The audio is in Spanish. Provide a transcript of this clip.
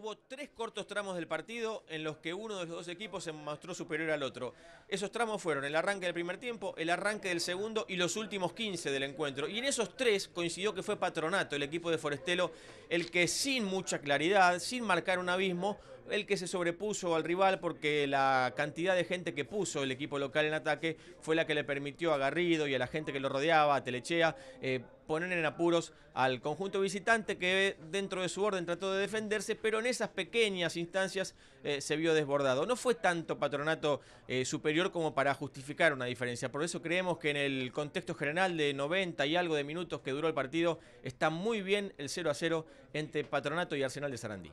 Hubo tres cortos tramos del partido en los que uno de los dos equipos se mostró superior al otro. Esos tramos fueron el arranque del primer tiempo, el arranque del segundo y los últimos 15 del encuentro. Y en esos tres coincidió que fue Patronato, el equipo de Forestelo, el que sin mucha claridad, sin marcar un abismo, el que se sobrepuso al rival porque la cantidad de gente que puso el equipo local en ataque fue la que le permitió a Garrido y a la gente que lo rodeaba, a Telechea, eh, poner en apuros al conjunto visitante que dentro de su orden trató de defenderse, pero en esas pequeñas instancias eh, se vio desbordado. No fue tanto patronato eh, superior como para justificar una diferencia. Por eso creemos que en el contexto general de 90 y algo de minutos que duró el partido, está muy bien el 0 a 0 entre patronato y Arsenal de Sarandí.